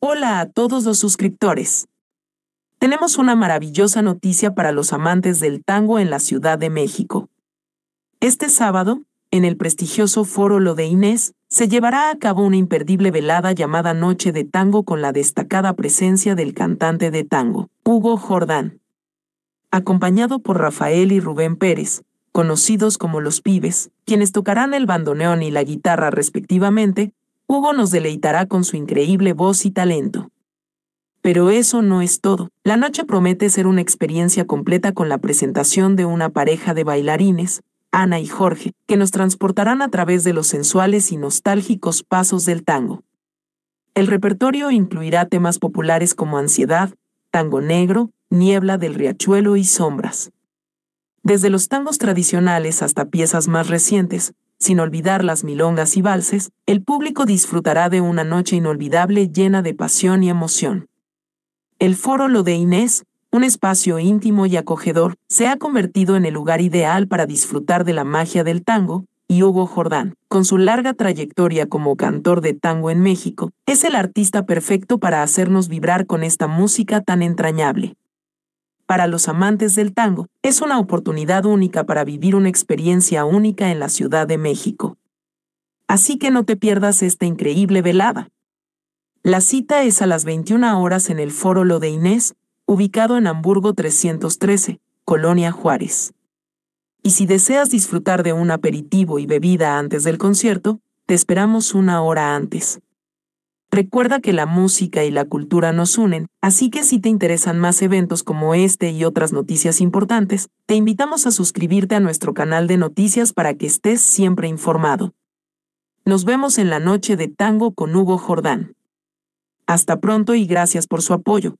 Hola a todos los suscriptores. Tenemos una maravillosa noticia para los amantes del tango en la Ciudad de México. Este sábado, en el prestigioso Foro Lo de Inés, se llevará a cabo una imperdible velada llamada Noche de Tango con la destacada presencia del cantante de tango, Hugo Jordán. Acompañado por Rafael y Rubén Pérez, conocidos como los pibes, quienes tocarán el bandoneón y la guitarra respectivamente, Hugo nos deleitará con su increíble voz y talento. Pero eso no es todo. La noche promete ser una experiencia completa con la presentación de una pareja de bailarines, Ana y Jorge, que nos transportarán a través de los sensuales y nostálgicos pasos del tango. El repertorio incluirá temas populares como Ansiedad, Tango Negro, Niebla del Riachuelo y Sombras. Desde los tangos tradicionales hasta piezas más recientes, sin olvidar las milongas y valses, el público disfrutará de una noche inolvidable llena de pasión y emoción. El foro Lo de Inés, un espacio íntimo y acogedor, se ha convertido en el lugar ideal para disfrutar de la magia del tango, y Hugo Jordán, con su larga trayectoria como cantor de tango en México, es el artista perfecto para hacernos vibrar con esta música tan entrañable para los amantes del tango, es una oportunidad única para vivir una experiencia única en la Ciudad de México. Así que no te pierdas esta increíble velada. La cita es a las 21 horas en el Foro Lo de Inés, ubicado en Hamburgo 313, Colonia Juárez. Y si deseas disfrutar de un aperitivo y bebida antes del concierto, te esperamos una hora antes. Recuerda que la música y la cultura nos unen, así que si te interesan más eventos como este y otras noticias importantes, te invitamos a suscribirte a nuestro canal de noticias para que estés siempre informado. Nos vemos en la noche de tango con Hugo Jordán. Hasta pronto y gracias por su apoyo.